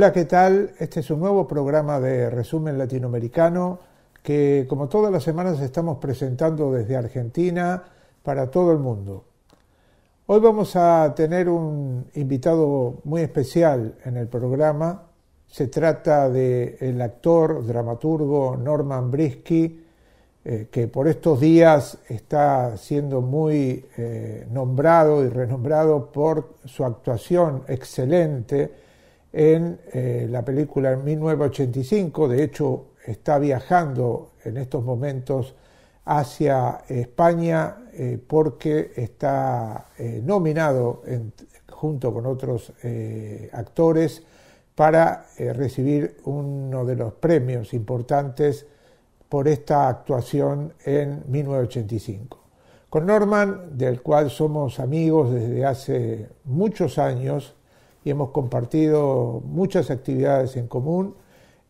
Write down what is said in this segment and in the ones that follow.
Hola, ¿qué tal? Este es un nuevo programa de resumen latinoamericano que como todas las semanas estamos presentando desde Argentina para todo el mundo. Hoy vamos a tener un invitado muy especial en el programa. Se trata del actor, dramaturgo Norman Brisky, eh, que por estos días está siendo muy eh, nombrado y renombrado por su actuación excelente en eh, la película en 1985, de hecho está viajando en estos momentos hacia España eh, porque está eh, nominado junto con otros actores para recibir uno de los premios importantes por esta actuación en 1985. Con Norman, del cual somos amigos desde hace muchos años, y hemos compartido muchas actividades en común.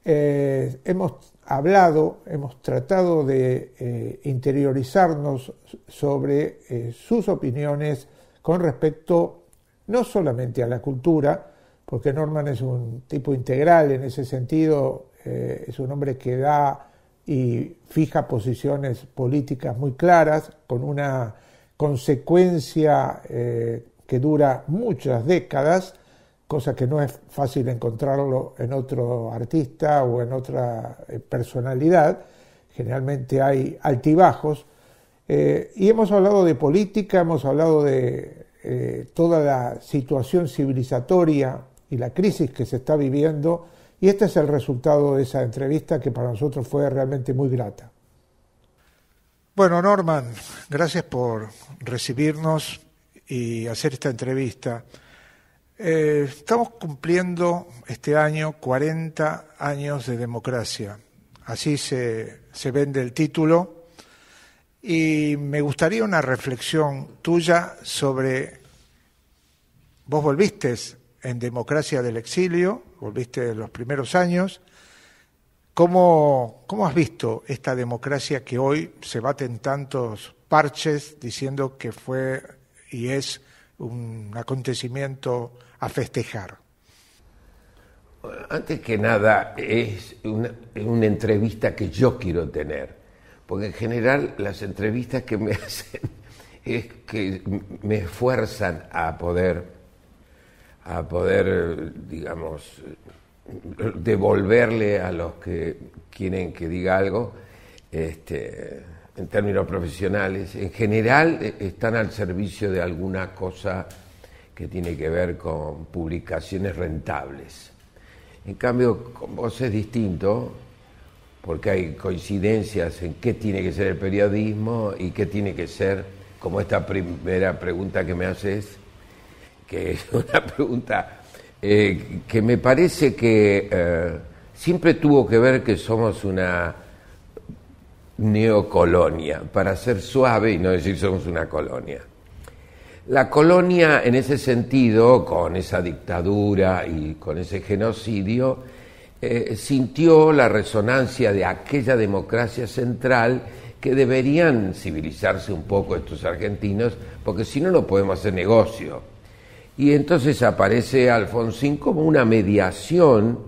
Eh, hemos hablado, hemos tratado de eh, interiorizarnos sobre eh, sus opiniones con respecto no solamente a la cultura, porque Norman es un tipo integral en ese sentido, es un hombre que da y fija posiciones políticas muy claras, con una consecuencia que dura muchas décadas, cosa que no es fácil encontrarlo en otro artista o en otra eh, personalidad, generalmente hay altibajos, eh, y hemos hablado de política, hemos hablado de eh, toda la situación civilizatoria y la crisis que se está viviendo, y este es el resultado de esa entrevista que para nosotros fue realmente muy grata. Bueno, Norman, gracias por recibirnos y hacer esta entrevista. Eh, estamos cumpliendo este año 40 años de democracia. Así se, vende el título. Y me gustaría una reflexión tuya sobre, vos volviste en democracia del exilio, volviste en los primeros años, ¿Cómo, ¿Cómo, has visto esta democracia que hoy se bate en tantos parches diciendo que fue y es un acontecimiento a festejar? Antes que nada, es una, entrevista que yo quiero tener, porque en general las entrevistas que me hacen es que me esfuerzan a poder, a poder, digamos, devolverle a los que quieren que diga algo, este, en términos profesionales, en general eh, están al servicio de alguna cosa que tiene que ver con publicaciones rentables. En cambio, con vos es distinto, porque hay coincidencias en qué tiene que ser el periodismo y qué tiene que ser, como esta primera pregunta que me haces, que es una pregunta eh, que me parece que eh, siempre tuvo que ver que somos una neocolonia, para ser suave y no decir somos una colonia. La colonia, en ese sentido, con esa dictadura y con ese genocidio, eh, sintió la resonancia de aquella democracia central que deberían civilizarse un poco estos argentinos, porque si no, no podemos hacer negocio. Y entonces aparece Alfonsín como una mediación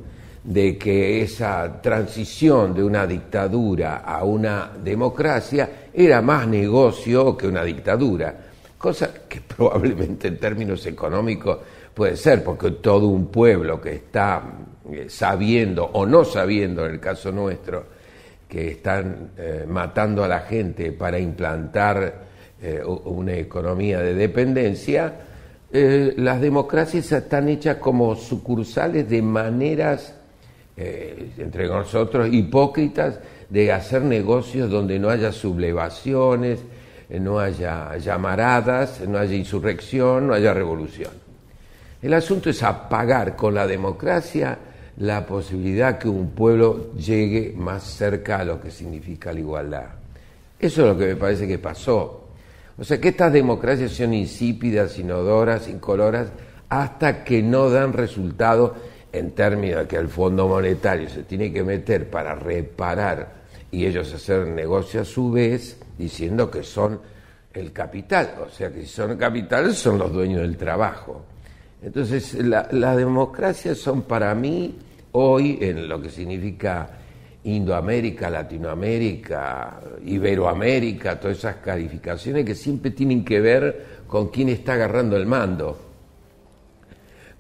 de que esa transición de una dictadura a una democracia era más negocio que una dictadura, cosa que probablemente en términos económicos puede ser, porque todo un pueblo que está eh, sabiendo o no sabiendo, en el caso nuestro, que están eh, matando a la gente para implantar eh, una economía de dependencia, las democracias están hechas como sucursales de maneras, entre nosotros, hipócritas de hacer negocios donde no haya sublevaciones, eh, no haya llamaradas, no haya insurrección, no haya revolución. El asunto es apagar con la democracia la posibilidad que un pueblo llegue más cerca a lo que significa la igualdad. Eso es lo que me parece que pasó. O sea, que estas democracias son insípidas, inodoras, incoloras, hasta que no dan resultado en términos de que el Fondo Monetario se tiene que meter para reparar y ellos hacer negocio a su vez diciendo que son el capital, o sea que si son capital son los dueños del trabajo. Entonces las democracias son para mí hoy en lo que significa Indoamérica, Latinoamérica, Iberoamérica, todas esas calificaciones que siempre tienen que ver con quién está agarrando el mando.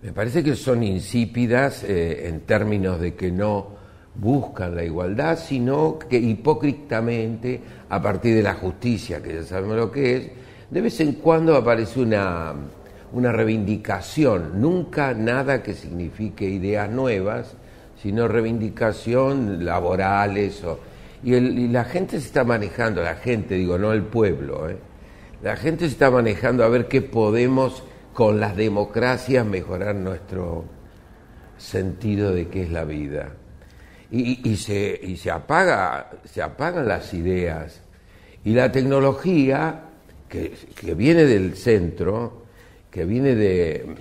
Me parece que son insípidas eh, en términos de que no buscan la igualdad, sino que hipócritamente, a partir de la justicia, que ya sabemos lo que es, de vez en cuando aparece una, una reivindicación, nunca nada que signifique ideas nuevas, sino reivindicación laborales. O, y, la gente se está manejando, la gente, digo, no el pueblo, ¿eh? la gente se está manejando a ver qué podemos con las democracias mejorar nuestro sentido de qué es la vida y, y, se, y se, apaga, se apagan las ideas. Y la tecnología que, que viene del centro, que viene de,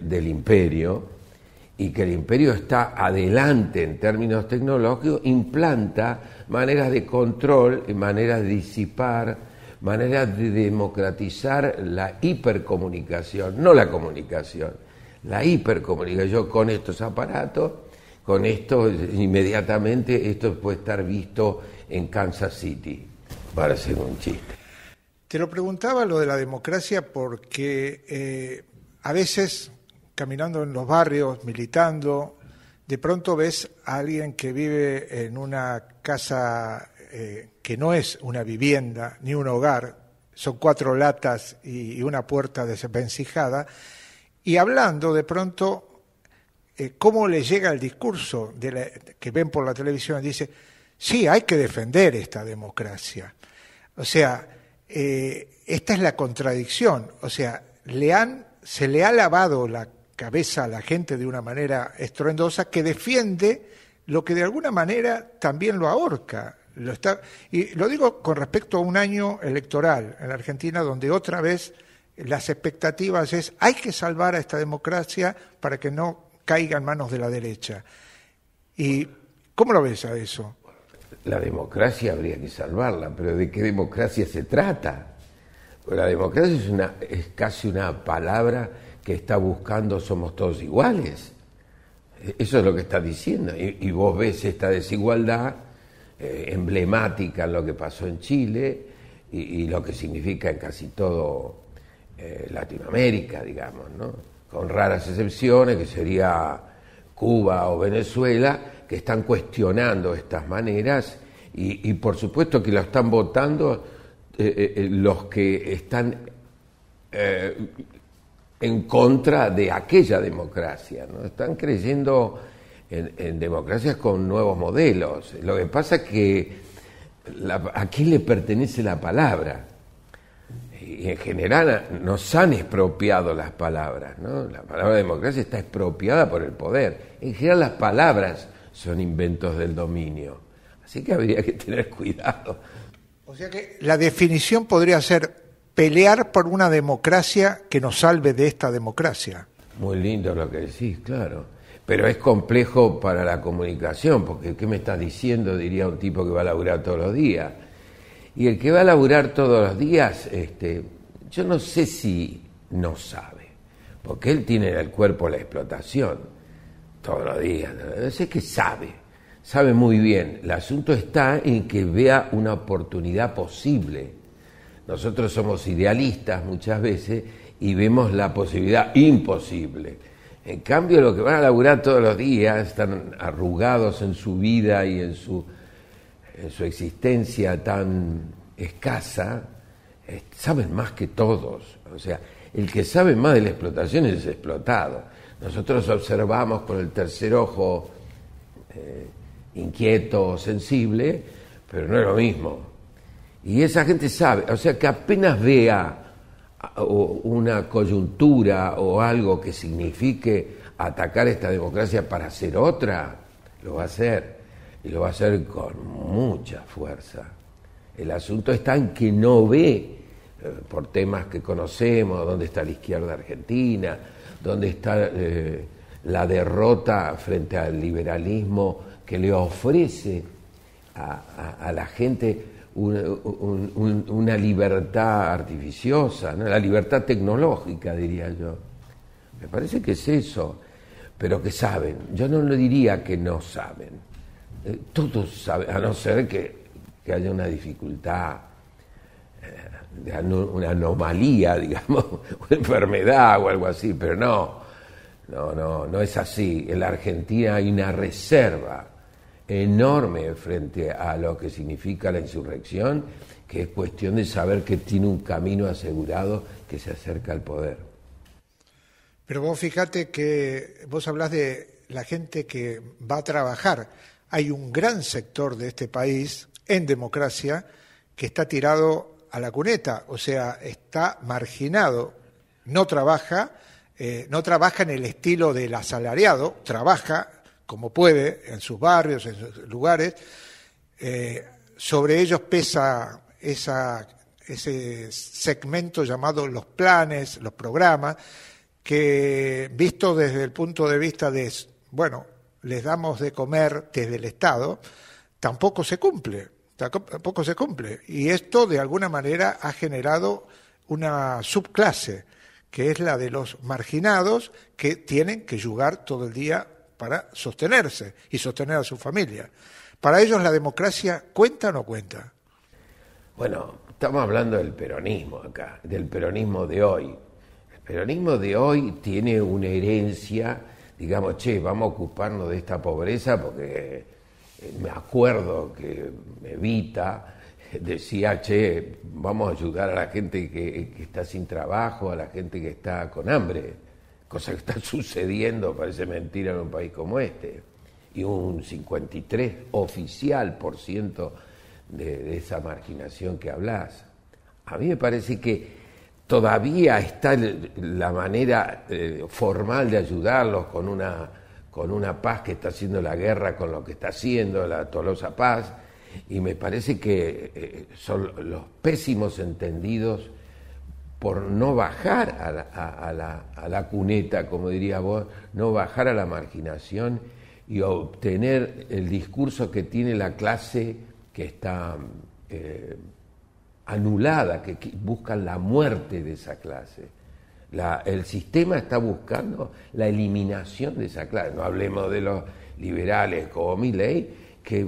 del imperio, y que el imperio está adelante en términos tecnológicos, implanta maneras de control, maneras de disipar, maneras de democratizar la hipercomunicación, no la comunicación, la hipercomunicación. con estos aparatos con esto, inmediatamente esto puede estar visto en Kansas City, para ser un chiste. Te lo preguntaba lo de la democracia porque eh, a veces, caminando en los barrios, militando, de pronto ves a alguien que vive en una casa eh, que no es una vivienda ni un hogar, son cuatro latas y, y una puerta desvencijada, y hablando de pronto eh, cómo le llega el discurso de que ven por la televisión, dice, sí, hay que defender esta democracia. O sea, eh, esta es la contradicción. O sea, le han, se le ha lavado la cabeza a la gente de una manera estruendosa que defiende lo que de alguna manera también lo ahorca. Lo y lo digo con respecto a un año electoral en la Argentina donde otra vez las expectativas es hay que salvar a esta democracia para que no caiga en manos de la derecha. ¿Y cómo lo ves a eso? La democracia habría que salvarla, pero ¿de qué democracia se trata? Pues la democracia es, una, es casi una palabra que está buscando somos todos iguales. Eso es lo que está diciendo. Y, vos ves esta desigualdad eh, emblemática en lo que pasó en Chile y, lo que significa en casi todo eh, Latinoamérica, digamos, ¿no? con raras excepciones, que sería Cuba o Venezuela, que están cuestionando estas maneras y, por supuesto que lo están votando eh, eh, eh, los que están en contra de aquella democracia, ¿no? están creyendo en, democracias con nuevos modelos. Lo que pasa es que la, a quién le pertenece la palabra en general nos han expropiado las palabras, ¿no? La palabra democracia está expropiada por el poder. En general las palabras son inventos del dominio. Así que habría que tener cuidado. O sea que la definición podría ser pelear por una democracia que nos salve de esta democracia. Muy lindo lo que decís, claro. Pero es complejo para la comunicación, porque ¿qué me estás diciendo? Diría un tipo que va a laburar todos los días. Y el que va a laburar todos los días, este, yo no sé si no sabe, porque él tiene en el cuerpo la explotación todos los días. No sé que sabe, sabe muy bien. El asunto está en que vea una oportunidad posible. Nosotros somos idealistas muchas veces y vemos la posibilidad imposible. En cambio, los que van a laburar todos los días están arrugados en su vida y en su en eh, su existencia tan escasa, eh, saben más que todos. O sea, el que sabe más de la explotación es explotado. Nosotros observamos con el tercer ojo inquieto eh, inquieto, sensible, pero no es lo mismo. Y esa gente sabe, o sea que apenas vea una coyuntura o algo que signifique atacar esta democracia para hacer otra, lo va a hacer y lo va a hacer con mucha fuerza. El asunto está en que no ve, eh, por temas que conocemos, dónde está la izquierda argentina, dónde está eh, la derrota frente al liberalismo que le ofrece a, la gente una, libertad artificiosa, la libertad tecnológica, diría yo. Me parece que es eso, pero que saben. Yo no le diría que no saben eh, todos saben, a no ser que, haya una dificultad, eh, una anomalía, digamos, una enfermedad o algo así, pero no, no, no, no es así. En la Argentina hay una reserva enorme frente a lo que significa la insurrección, que es cuestión de saber que tiene un camino asegurado que se acerca al poder. Pero vos fíjate que vos hablas de la gente que va a trabajar hay un gran sector de este país en democracia que está tirado a la cuneta, o sea, está marginado, no trabaja, eh, no trabaja en el estilo del asalariado, trabaja como puede en sus barrios, en sus lugares. Eh, sobre ellos pesa ese segmento llamado los planes, los programas, que visto desde el punto de vista de, bueno, les damos de comer desde el Estado, tampoco se cumple, tampoco se cumple. Y esto de alguna manera ha generado una subclase, que es la de los marginados que tienen que jugar todo el día para sostenerse y sostener a su familia. Para ellos la democracia cuenta o no cuenta. Bueno, estamos hablando del peronismo acá, del peronismo de hoy. El peronismo de hoy tiene una herencia digamos, che, vamos a ocuparnos de esta pobreza porque eh, me acuerdo que Evita decía, che, vamos a ayudar a la gente que, está sin trabajo, a la gente que está con hambre, cosa que está sucediendo, parece mentira en un país como este. Y un 53 oficial por ciento de esa marginación que hablas. A mí me parece que todavía está la manera eh, formal de ayudarlos con una, con una paz que está haciendo la guerra, con lo que está haciendo la Tolosa Paz, y me parece que eh, son los pésimos entendidos por no bajar a la, a, la, a la, cuneta, como diría vos, no bajar a la marginación y obtener el discurso que tiene la clase que está... Eh, anulada, que, buscan la muerte de esa clase. el sistema está buscando la eliminación de esa clase. No hablemos de los liberales como Milley, que,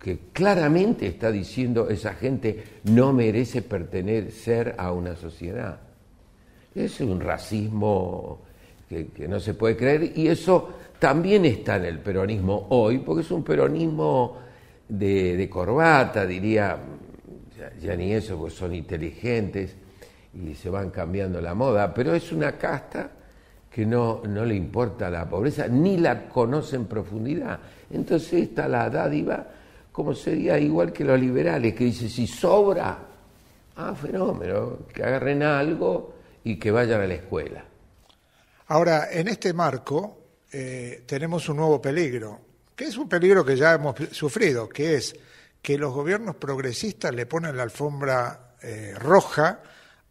que claramente está diciendo esa gente no merece pertenecer a una sociedad. Es un racismo que, no se puede creer y eso también está en el peronismo hoy, porque es un peronismo de corbata, diría ya ni eso, pues son inteligentes y se van cambiando la moda, pero es una casta que no, le importa la pobreza, ni la conoce en profundidad. Entonces está la dádiva como sería igual que los liberales, que dice si sobra, ah, fenómeno, que agarren algo y que vayan a la escuela. Ahora, en este marco eh, tenemos un nuevo peligro, que es un peligro que ya hemos sufrido, que es que los gobiernos progresistas le ponen la alfombra eh, roja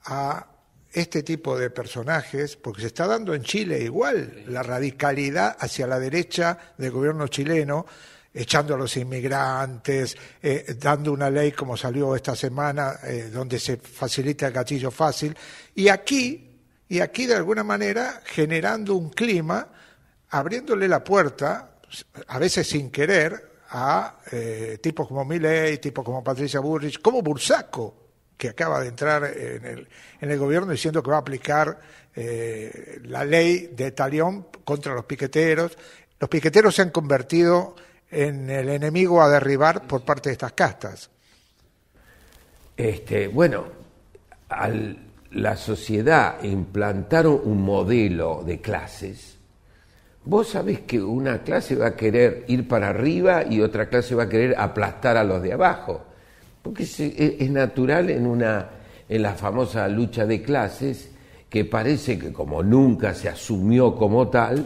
a este tipo de personajes, porque se está dando en Chile igual la radicalidad hacia la derecha del gobierno chileno, echando a los inmigrantes, eh, dando una ley como salió esta semana, eh, donde se facilita el gatillo fácil, y aquí, y aquí de alguna manera generando un clima, abriéndole la puerta, a veces sin querer, a eh, tipos como Milley, tipos como Patricia Burrich, como Bursaco, que acaba de entrar en el, en el gobierno diciendo que va a aplicar eh, la ley de talión contra los piqueteros. Los piqueteros se han convertido en el enemigo a derribar por parte de estas castas. Este, bueno, al la sociedad implantaron un modelo de clases Vos sabés que una clase va a querer ir para arriba y otra clase va a querer aplastar a los de abajo, porque e, es, natural en, una, en la famosa lucha de clases que parece que como nunca se asumió como tal,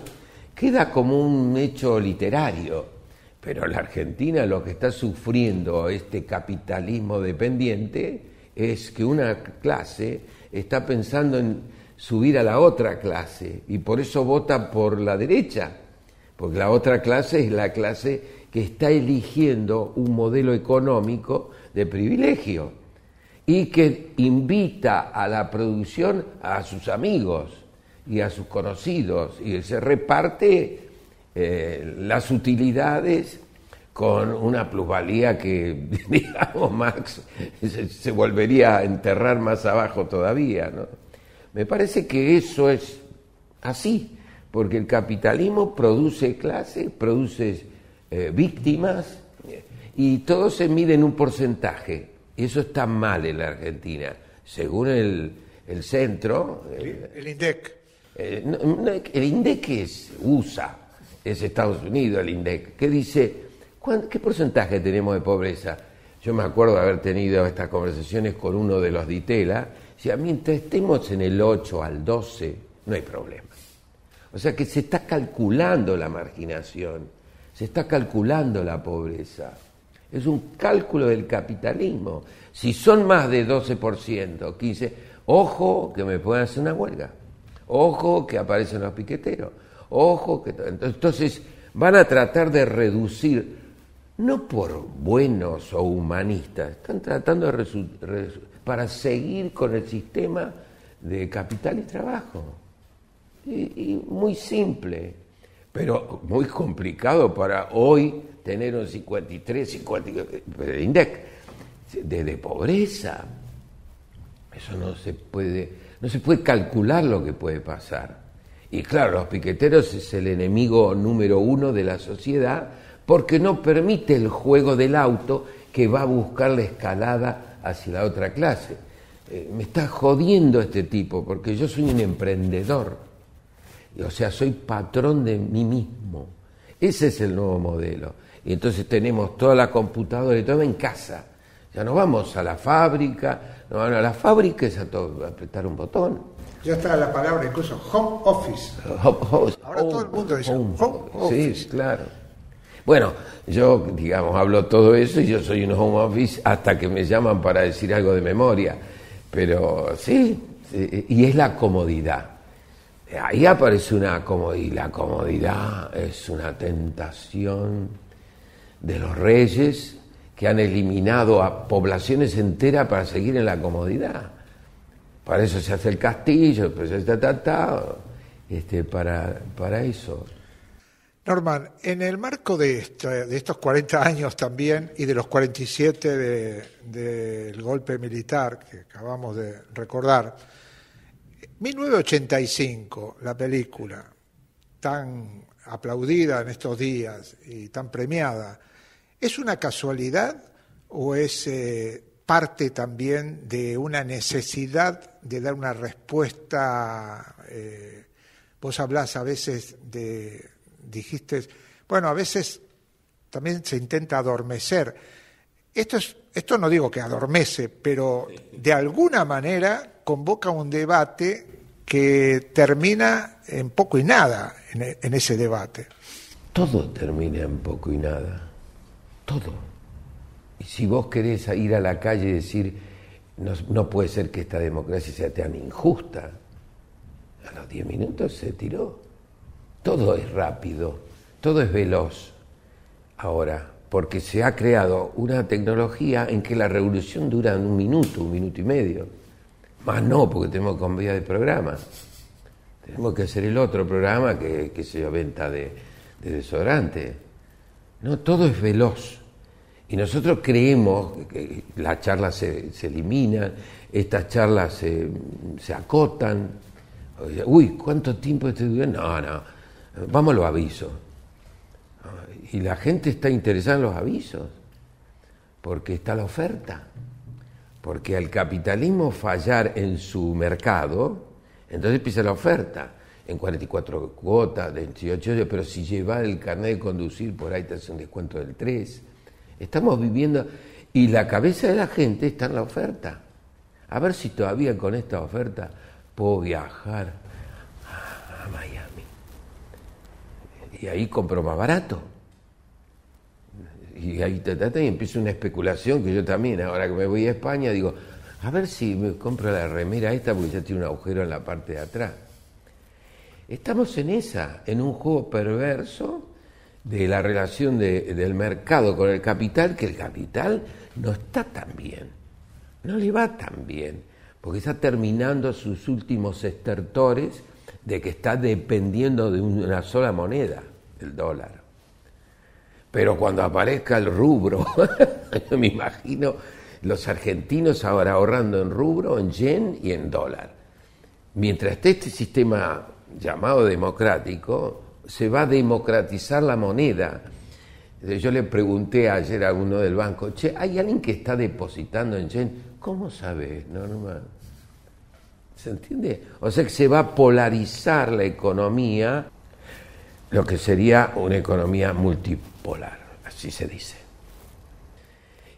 queda como un hecho literario. Pero la Argentina lo que está sufriendo este capitalismo dependiente es que una clase está pensando en subir a la otra clase y por eso vota por la derecha, porque la otra clase es la clase que está eligiendo un modelo económico de privilegio y que invita a la producción a sus amigos y a sus conocidos y se reparte eh, las utilidades con una plusvalía que, digamos, Max se volvería a enterrar más abajo todavía, ¿no? Me parece que eso es así, porque el capitalismo produce clases, produce eh, víctimas y todo se mide en un porcentaje. Y eso está mal en la Argentina, según el, centro. El, INDEC. Eh, el INDEC es USA, es Estados Unidos el INDEC, que dice, ¿qué porcentaje tenemos de pobreza? Yo me acuerdo de haber tenido estas conversaciones con uno de los DITELA, si mientras estemos en el 8 al 12, no hay problema. O sea que se está calculando la marginación, se está calculando la pobreza. Es un cálculo del capitalismo. Si son más de 12%, 15%, ojo que me pueden hacer una huelga. Ojo que aparecen los piqueteros. Ojo que. Entonces van a tratar de reducir no por buenos o humanistas, están tratando de para seguir con el sistema de capital y trabajo. Y, muy simple, pero muy complicado para hoy tener un 53, 54 eh, de de, pobreza. Eso no se puede, no se puede calcular lo que puede pasar. Y claro, los piqueteros es el enemigo número uno de la sociedad porque no permite el juego del auto que va a buscar la escalada hacia la otra clase. Eh, me está jodiendo este tipo, porque yo soy un emprendedor, o sea, soy patrón de mí mismo. Ese es el nuevo modelo. Y entonces tenemos toda la computadora y todo en casa. Ya no vamos a la fábrica, no van a la fábrica, es a, todo, apretar un botón. Ya está la palabra incluso home office. Ahora todo el mundo dice home, office. Sí, claro. Bueno, yo, digamos, hablo todo eso y yo soy un home office hasta que me llaman para decir algo de memoria. Pero sí, y es la comodidad. Ahí aparece una comodidad. La comodidad es una tentación de los reyes que han eliminado a poblaciones enteras para seguir en la comodidad. Para eso se hace el castillo, pues, está tratado este, para, para eso. Norman, en el marco de, estos 40 años también y de los 47 del golpe militar que acabamos de recordar, 1985, la película tan aplaudida en estos días y tan premiada, ¿es una casualidad o es eh, parte también de una necesidad de dar una respuesta? Eh, vos hablas a veces de dijiste, bueno, a veces también se intenta adormecer. Esto, es, esto no digo que adormece, pero de alguna manera convoca un debate que termina en poco y nada en, ese debate. Todo termina en poco y nada. Todo. Y si vos querés ir a la calle y decir, no, no puede ser que esta democracia sea tan injusta, a los diez minutos se tiró. Todo es rápido, todo es veloz ahora, porque se ha creado una tecnología en que la revolución dura un minuto, un minuto y medio. Más no, porque tenemos que de programa. Tenemos que hacer el otro programa que, se venta de, desodorante. No, todo es veloz. Y nosotros creemos que las charlas se, eliminan, estas charlas se, acotan. Uy, ¿cuánto tiempo estoy No, no, Vamos a los avisos. Ah, y la gente está interesada en los avisos, porque está la oferta. Porque al capitalismo fallar en su mercado, entonces empieza la oferta. En 44 cuotas, 28 pero si lleva el carnet de conducir, por ahí te hace un descuento del 3. Estamos viviendo. Y la cabeza de la gente está en la oferta. A ver si todavía con esta oferta puedo viajar y ahí compro más barato. Y ahí te trata y empieza una especulación que yo también, ahora que me voy a España, digo, a ver si me compro la remera esta porque ya tiene un agujero en la parte de atrás. Estamos en esa, en un juego perverso de la relación del mercado con el capital, que el capital no está tan bien, no le va tan bien, porque está terminando sus últimos estertores de que está dependiendo de una sola moneda, el dólar. Pero cuando aparezca el rubro, me imagino los argentinos ahora ahorrando en rubro, en yen y en dólar. Mientras este sistema llamado democrático, se va a democratizar la moneda. Yo le pregunté ayer a uno del banco, che, ¿hay alguien que está depositando en yen? ¿Cómo sabes, Norma? ¿Se entiende? O sea que se va a polarizar la economía, lo que sería una economía multipolar, así se dice.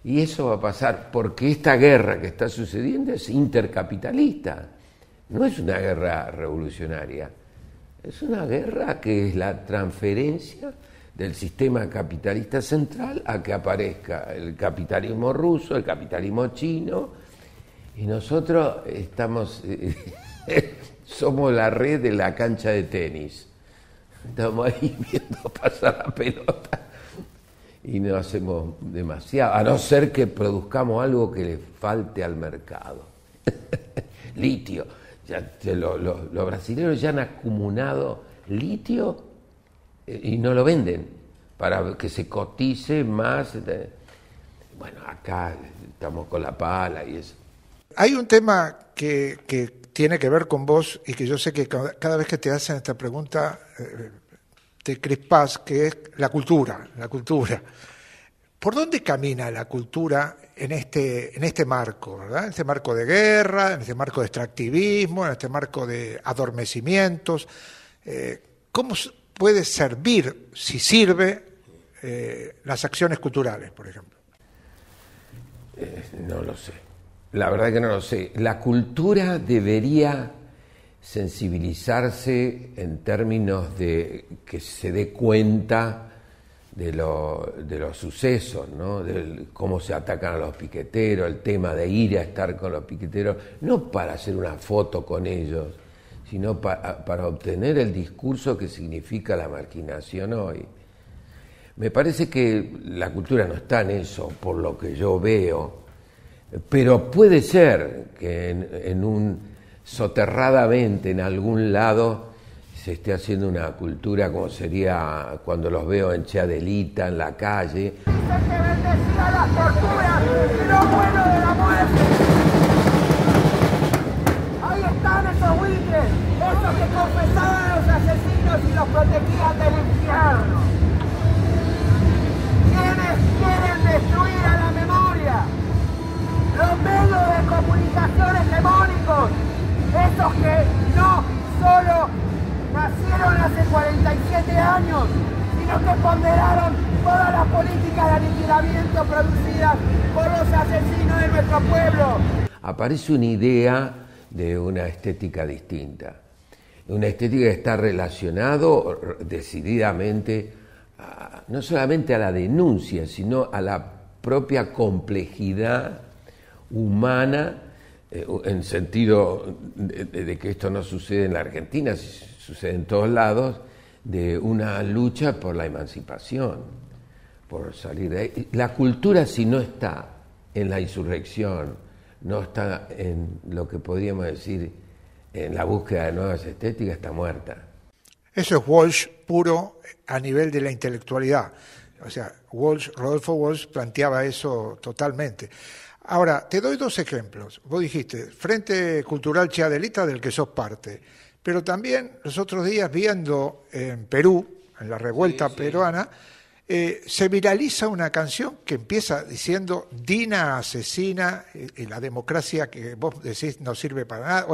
Y eso va a pasar porque esta guerra que está sucediendo es intercapitalista, no es una guerra revolucionaria, es una guerra que es la transferencia del sistema capitalista central a que aparezca el capitalismo ruso, el capitalismo chino, y nosotros estamos, eh, somos la red de la cancha de tenis. Estamos ahí viendo pasar la pelota y no hacemos demasiado, a no ser que produzcamos algo que le falte al mercado. litio. Ya, los brasileños ya han acumulado litio eh, y no lo venden para que se cotice más. Eh, bueno, acá estamos con la pala y eso. Hay un tema que, tiene que ver con vos y que yo sé que cada vez que te hacen esta pregunta eh, te crispás, que es la cultura, la cultura. ¿Por dónde camina la cultura en este, en este marco, ¿verdad? En este marco de guerra, en este marco de extractivismo, en este marco de adormecimientos. Eh, ¿Cómo puede servir, si sirve, eh, las acciones culturales, por ejemplo? no lo sé. La verdad que no lo sé. La cultura debería sensibilizarse en términos de que se dé cuenta de, lo, de los sucesos, ¿no? de cómo se atacan a los piqueteros, el tema de ir a estar con los piqueteros, no para hacer una foto con ellos, sino para obtener el discurso que significa la marginación hoy. Me parece que la cultura no está en eso, por lo que yo veo. Pero puede ser que en, un soterradamente en algún lado se esté haciendo una cultura como sería cuando los veo en Chadelita, en la calle. Que bendecida las torturas y lo bueno de la muerte. Ahí están esos buitres, esos que confesaban a los asesinos y los protegían del infierno. ¿Quiénes quieren destruir los medios de comunicación hegemónicos, esos que no solo nacieron hace 47 años, sino que ponderaron todas las políticas de aniquilamiento producidas por los asesinos de nuestro pueblo. Aparece una idea de una estética distinta, una estética que está relacionado decididamente no solamente a la denuncia, sino a la propia complejidad humana, eh, en sentido de, que esto no sucede en la Argentina, sucede en todos lados, de una lucha por la emancipación, por salir de ahí. La cultura si no está en la insurrección, no está en lo que podríamos decir en la búsqueda de nuevas estéticas, está muerta. Eso es Walsh puro a nivel de la intelectualidad. O sea, Walsh, Rodolfo Walsh planteaba eso totalmente. Ahora, te doy dos ejemplos. Vos dijiste, Frente Cultural Chiadelita, del que sos parte, pero también los otros días viendo en Perú, en la revuelta peruana, eh, se viraliza una canción que empieza diciendo Dina asesina eh, y, la democracia que vos decís no sirve para nada.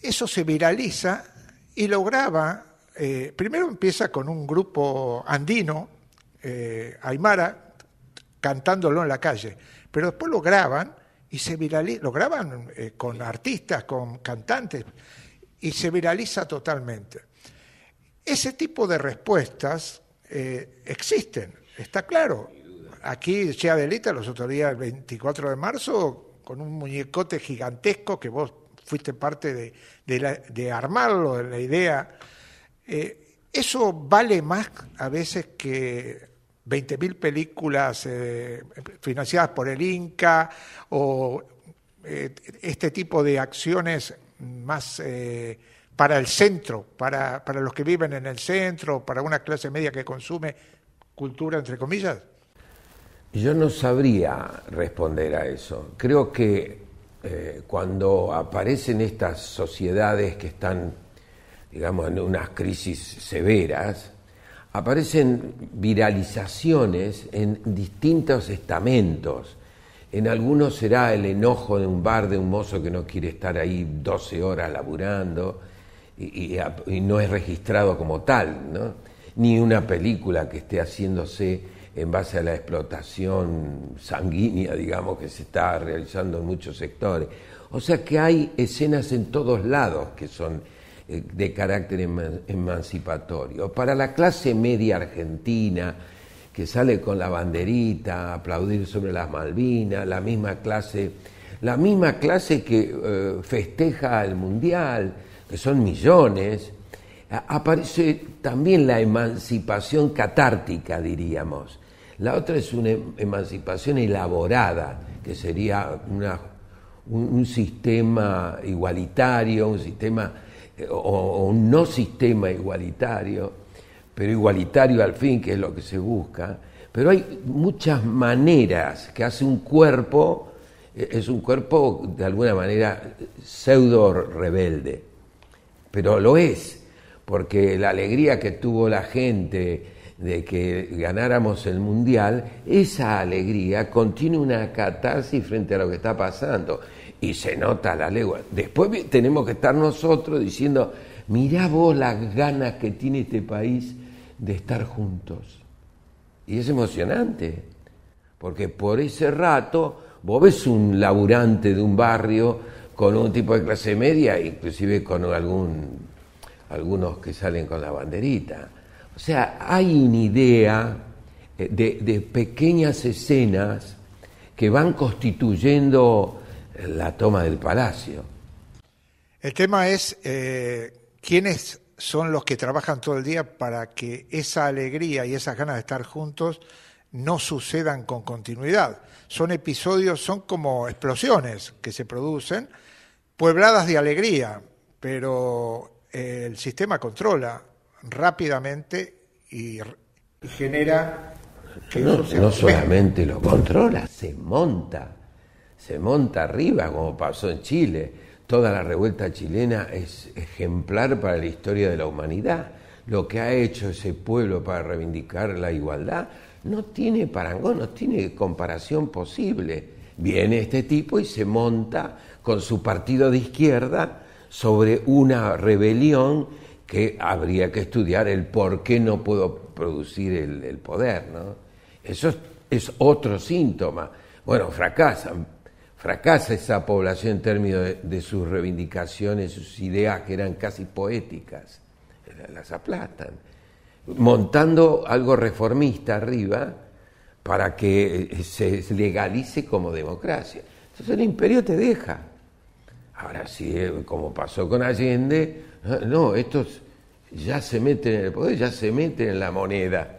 eso se viraliza y lograba eh, primero empieza con un grupo andino, Aymara, cantándolo en la calle pero después lo graban y se viraliza, lo graban eh, con artistas, con cantantes, y se viraliza totalmente. Ese tipo de respuestas eh, existen, está claro. Aquí Che Adelita, los otros días, el 24 de marzo, con un muñecote gigantesco que vos fuiste parte de, armarlo, de la idea. Eh, eso vale más a veces que 20.000 películas eh, financiadas por el Inca o eh, este tipo de acciones más eh, para el centro, para, para los que viven en el centro, para una clase media que consume cultura, entre comillas? Yo no sabría responder a eso. Creo que cuando aparecen estas sociedades que están, digamos, en unas crisis severas, aparecen viralizaciones en distintos estamentos. En algunos será el enojo de un bar de un mozo que no quiere estar ahí 12 horas laburando y, no es registrado como tal, ¿no? ni una película que esté haciéndose en base a la explotación sanguínea, digamos, que se está realizando en muchos sectores. O sea que hay escenas en todos lados que son eh, de carácter emancipatorio. Para la clase media argentina, que sale con la banderita a aplaudir sobre las Malvinas, la misma clase, la misma clase que eh, festeja el Mundial, que son millones, aparece también la emancipación catártica, diríamos. La otra es una em, emancipación elaborada, que sería una, un sistema igualitario, un sistema eh, o, un no sistema igualitario, pero igualitario al fin, que es lo que se busca, pero hay muchas maneras que hace un cuerpo, eh, es un cuerpo de alguna manera pseudo rebelde, pero lo es, porque la alegría que tuvo la gente de que ganáramos el mundial, esa alegría contiene una catarsis frente a lo que está pasando y se nota la legua. Después tenemos que estar nosotros diciendo, mirá vos las ganas que tiene este país de estar juntos. Y es emocionante, porque por ese rato vos ves un laburante de un barrio con un tipo de clase media, inclusive con algún, algunos que salen con la banderita. O sea, hay una idea eh, de pequeñas escenas que van constituyendo la toma del palacio. El tema es eh, quiénes son los que trabajan todo el día para que esa alegría y esas ganas de estar juntos no sucedan con continuidad. Son episodios, son como explosiones que se producen, puebladas de alegría, pero eh, el sistema controla rápidamente y, genera... no solamente lo controla, se monta se monta arriba, como pasó en Chile. Toda la revuelta chilena es ejemplar para la historia de la humanidad. Lo que ha hecho ese pueblo para reivindicar la igualdad no tiene parangón, no tiene comparación posible. Viene este tipo y se monta con su partido de izquierda sobre una rebelión que habría que estudiar el por qué no puedo producir el, poder. ¿no? Eso es, es otro síntoma. Bueno, fracasan, fracasa esa población en términos de, sus reivindicaciones, sus ideas que eran casi poéticas, las aplastan, montando algo reformista arriba para que eh, se legalice como democracia. Entonces el imperio te deja. Ahora sí, eh, como pasó con Allende, ah, no, estos ya se meten en el poder, ya se meten en la moneda.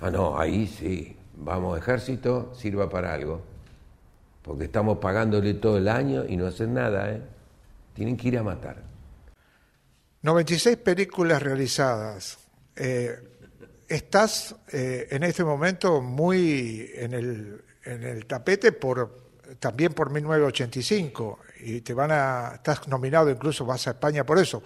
Ah, no, ahí sí, vamos, ejército, sirva para algo porque estamos pagándole todo el año y no hacen nada, ¿eh? Tienen que ir a matar. 96 películas realizadas. Eh, estás eh, en este momento muy en el, en el tapete por también por 1985 y te van a estás nominado incluso vas a España por eso.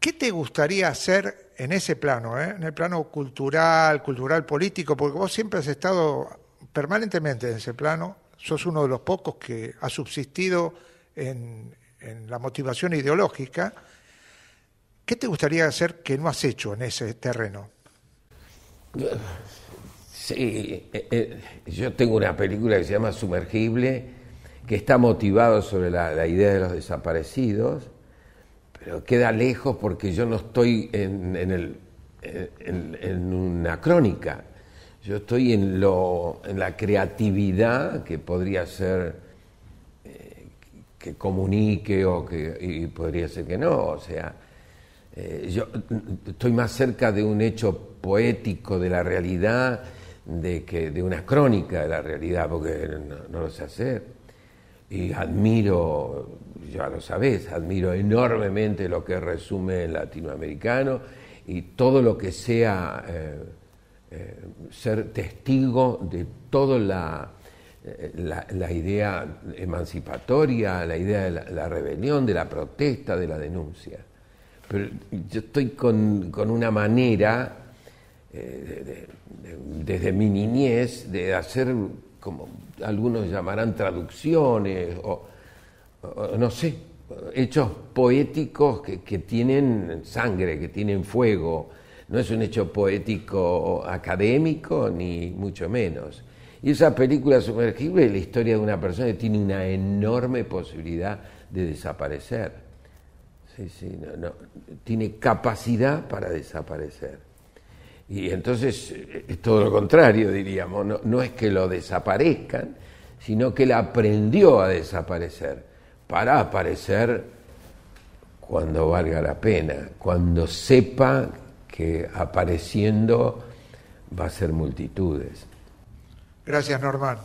¿Qué te gustaría hacer en ese plano, en el plano cultural, cultural político? Porque vos siempre has estado permanentemente en ese plano sos uno de los pocos que ha subsistido en, la motivación ideológica. ¿Qué te gustaría hacer que no has hecho en ese terreno? Sí, eh, eh, yo tengo una película que se llama Sumergible, que está motivado sobre la, idea de los desaparecidos, pero queda lejos porque yo no estoy en, en una crónica, yo estoy en, lo, en la creatividad que podría ser eh, que comunique o que y podría ser que no. O sea, eh, yo mm, estoy más cerca de un hecho poético de la realidad de que de una crónica de la realidad, porque no, lo sé hacer. Y admiro, ya lo sabés, admiro enormemente lo que resume el latinoamericano y todo lo que sea. Eh, eh, ser testigo de toda eh, la, idea emancipatoria, la idea de la, rebelión, de la protesta, de la denuncia. Pero yo estoy con, una manera, eh, desde mi niñez, de hacer, como algunos llamarán, traducciones o, no sé, hechos poéticos que tienen sangre, que tienen fuego no es un hecho poético académico, ni mucho menos. Y esa película sumergible es la historia de una persona que tiene una enorme posibilidad de desaparecer. Sí, sí, no, no. Tiene capacidad para desaparecer. Y entonces eh, es todo lo contrario, diríamos. No, no es que lo desaparezcan, sino que él aprendió a desaparecer para aparecer cuando valga la pena, cuando sepa que apareciendo va a ser multitudes. Gracias, Normán.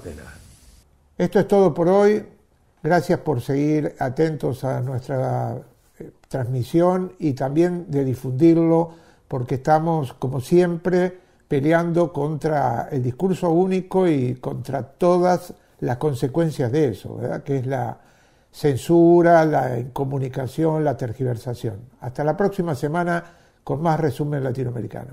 Esto es todo por hoy. Gracias por seguir atentos a nuestra eh, transmisión y también de difundirlo, porque estamos, como siempre, peleando contra el discurso único y contra todas las consecuencias de eso, que es la censura, la incomunicación, la tergiversación. Hasta la próxima semana con más resumen latinoamericano.